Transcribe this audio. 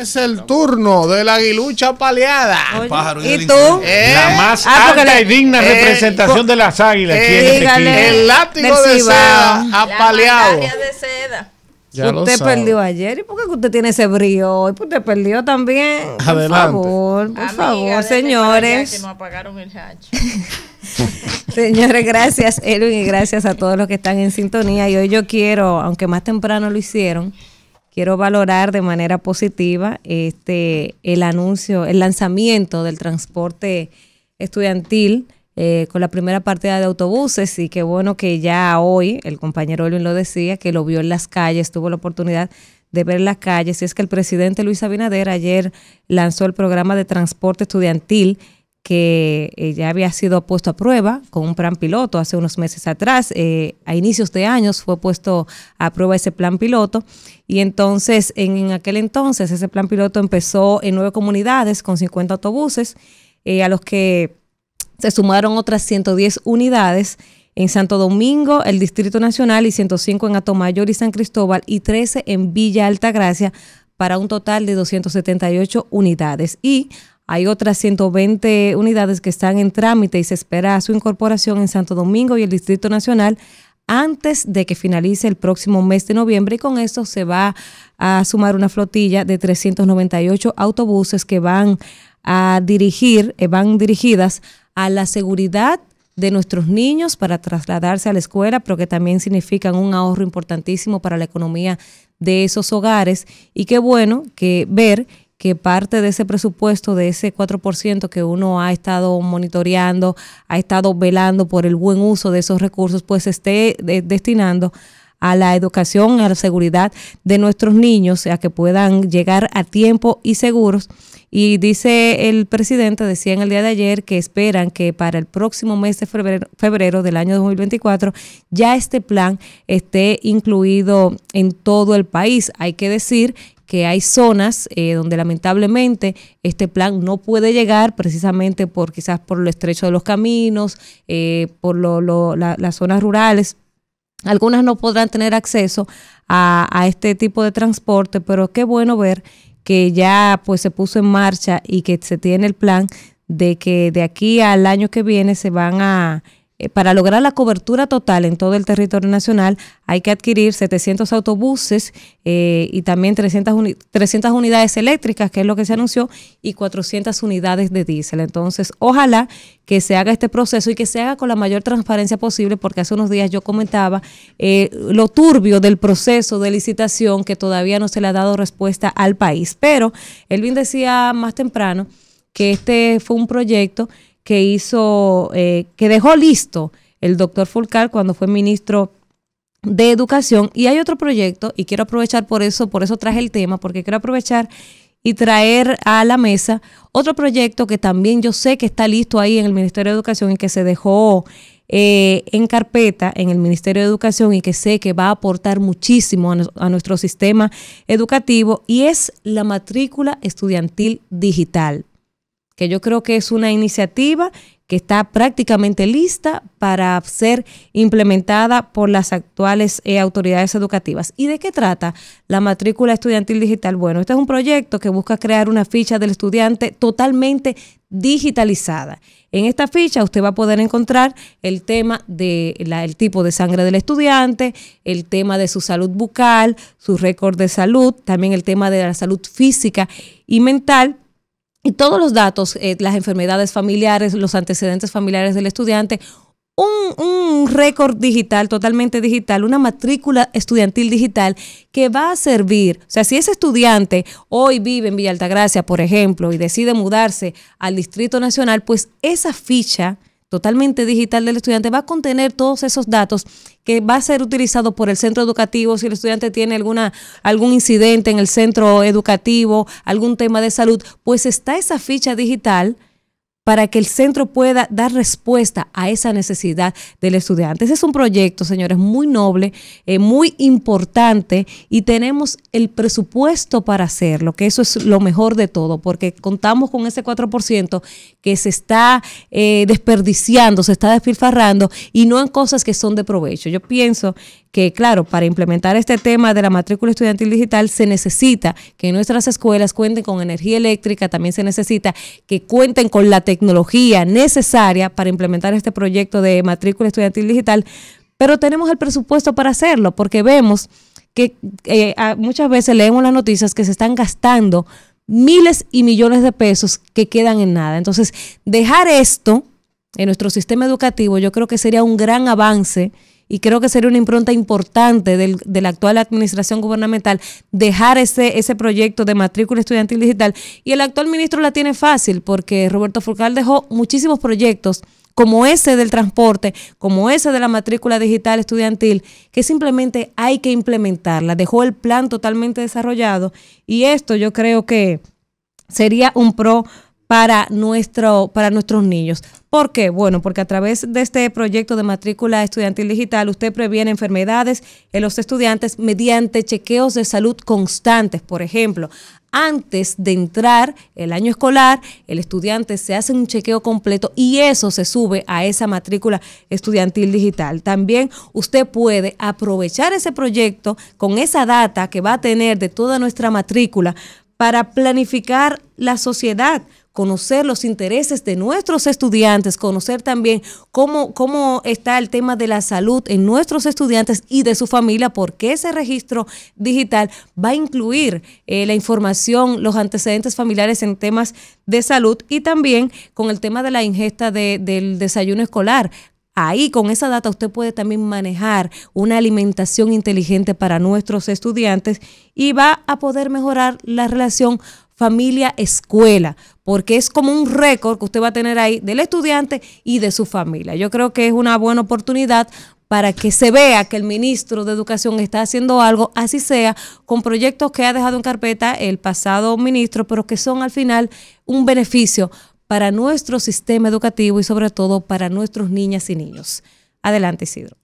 Es el turno de la aguilucha paleada. ¿Y tú? Eh, la ah, más alta y digna eh, representación de las águilas. Este el látigo de seda apaleado. usted perdió ayer y por qué usted tiene ese brío hoy, pues usted perdió también. Adelante. Por favor, por favor, señores. señores, gracias Elvin y gracias a todos los que están en sintonía. Y hoy yo quiero, aunque más temprano lo hicieron, quiero valorar de manera positiva este, el anuncio, el lanzamiento del transporte estudiantil eh, con la primera partida de autobuses y qué bueno que ya hoy, el compañero Olin lo decía, que lo vio en las calles, tuvo la oportunidad de ver las calles, y es que el presidente Luis Abinader ayer lanzó el programa de transporte estudiantil que eh, ya había sido puesto a prueba con un plan piloto hace unos meses atrás. Eh, a inicios de años fue puesto a prueba ese plan piloto y entonces en, aquel entonces ese plan piloto empezó en nueve comunidades con 50 autobuses eh, a los que se sumaron otras 110 unidades en Santo Domingo, el Distrito Nacional y 105 en Atomayor y San Cristóbal y 13 en Villa Altagracia para un total de 278 unidades. Y hay otras 120 unidades que están en trámite y se espera su incorporación en Santo Domingo y el Distrito Nacional antes de que finalice el próximo mes de noviembre y con esto se va a sumar una flotilla de 398 autobuses que van a dirigir, eh, van dirigidas a la seguridad de nuestros niños para trasladarse a la escuela, pero que también significan un ahorro importantísimo para la economía de esos hogares y qué bueno que ver que parte de ese presupuesto, de ese 4% que uno ha estado monitoreando, ha estado velando por el buen uso de esos recursos, pues esté destinando a la educación, a la seguridad de nuestros niños, a que puedan llegar a tiempo y seguros y dice el presidente, decía en el día de ayer, que esperan que para el próximo mes de febrero, febrero, del año 2024 ya este plan esté incluido en todo el país. Hay que decir que hay zonas eh, donde lamentablemente este plan no puede llegar precisamente por quizás por lo estrecho de los caminos, eh, por las zonas rurales. Algunas no podrán tener acceso a este tipo de transporte, pero qué bueno ver que ya pues se puso en marcha y que se tiene el plan de que de aquí al año que viene se van a eh, para lograr la cobertura total en todo el territorio nacional hay que adquirir 700 autobuses eh, y también 300, 300 unidades eléctricas, que es lo que se anunció, y 400 unidades de diésel. Entonces, ojalá que se haga este proceso y que se haga con la mayor transparencia posible, porque hace unos días yo comentaba eh, lo turbio del proceso de licitación que todavía no se le ha dado respuesta al país. Pero Elvin decía más temprano que este fue un proyecto que hizo, eh, que dejó listo el doctor Fulcar cuando fue ministro de Educación. Y hay otro proyecto, y quiero aprovechar por eso, por eso traje el tema, porque quiero aprovechar y traer a la mesa otro proyecto que también yo sé que está listo ahí en el Ministerio de Educación y que se dejó eh, en carpeta en el Ministerio de Educación y que sé que va a aportar muchísimo a, a nuestro sistema educativo y es la matrícula estudiantil digital que yo creo que es una iniciativa que está prácticamente lista para ser implementada por las actuales eh, autoridades educativas. ¿Y de qué trata la matrícula estudiantil digital? Bueno, este es un proyecto que busca crear una ficha del estudiante totalmente digitalizada. En esta ficha usted va a poder encontrar el tema del tipo de sangre del estudiante, el tema de su salud bucal, su récord de salud, también el tema de la salud física y mental y todos los datos, eh, las enfermedades familiares, los antecedentes familiares del estudiante, un, un récord digital, totalmente digital, una matrícula estudiantil digital que va a servir. O sea, si ese estudiante hoy vive en Villa Altagracia, por ejemplo, y decide mudarse al Distrito Nacional, pues esa ficha totalmente digital del estudiante va a contener todos esos datos que va a ser utilizado por el centro educativo si el estudiante tiene alguna algún incidente en el centro educativo, algún tema de salud, pues está esa ficha digital para que el centro pueda dar respuesta a esa necesidad del estudiante. Ese es un proyecto, señores, muy noble, eh, muy importante y tenemos el presupuesto para hacerlo, que eso es lo mejor de todo, porque contamos con ese 4% que se está eh, desperdiciando, se está despilfarrando y no en cosas que son de provecho. Yo pienso que, claro, para implementar este tema de la matrícula estudiantil digital se necesita que nuestras escuelas cuenten con energía eléctrica, también se necesita que cuenten con la tecnología necesaria para implementar este proyecto de matrícula estudiantil digital, pero tenemos el presupuesto para hacerlo porque vemos que eh, muchas veces leemos las noticias que se están gastando miles y millones de pesos que quedan en nada. Entonces, dejar esto en nuestro sistema educativo yo creo que sería un gran avance y creo que sería una impronta importante de la actual administración gubernamental dejar ese, ese proyecto de matrícula estudiantil digital. Y el actual ministro la tiene fácil porque Roberto Furcal dejó muchísimos proyectos como ese del transporte, como ese de la matrícula digital estudiantil, que simplemente hay que implementarla. Dejó el plan totalmente desarrollado y esto yo creo que sería un pro para, nuestro, para nuestros niños. ¿Por qué? Bueno, porque a través de este proyecto de matrícula estudiantil digital usted previene enfermedades en los estudiantes mediante chequeos de salud constantes, por ejemplo. Antes de entrar el año escolar, el estudiante se hace un chequeo completo y eso se sube a esa matrícula estudiantil digital. También usted puede aprovechar ese proyecto con esa data que va a tener de toda nuestra matrícula para planificar la sociedad conocer los intereses de nuestros estudiantes, conocer también cómo, cómo está el tema de la salud en nuestros estudiantes y de su familia, porque ese registro digital va a incluir eh, la información, los antecedentes familiares en temas de salud y también con el tema de la ingesta del desayuno escolar. Ahí con esa data usted puede también manejar una alimentación inteligente para nuestros estudiantes y va a poder mejorar la relación familia, escuela, porque es como un récord que usted va a tener ahí del estudiante y de su familia. Yo creo que es una buena oportunidad para que se vea que el ministro de Educación está haciendo algo, así sea, con proyectos que ha dejado en carpeta el pasado ministro, pero que son al final un beneficio para nuestro sistema educativo y sobre todo para nuestros niñas y niños. Adelante, Isidro.